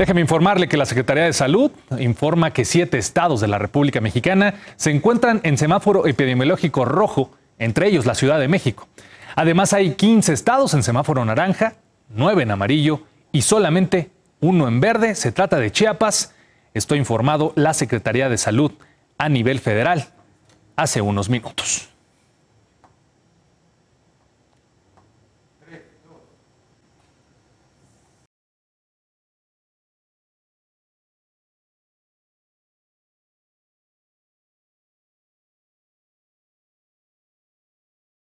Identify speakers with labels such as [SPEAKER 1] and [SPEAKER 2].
[SPEAKER 1] Déjeme informarle que la Secretaría de Salud informa que siete estados de la República Mexicana se encuentran en semáforo epidemiológico rojo, entre ellos la Ciudad de México. Además hay 15 estados en semáforo naranja, 9 en amarillo y solamente uno en verde. Se trata de Chiapas. Estoy informado la Secretaría de Salud a nivel federal hace unos minutos.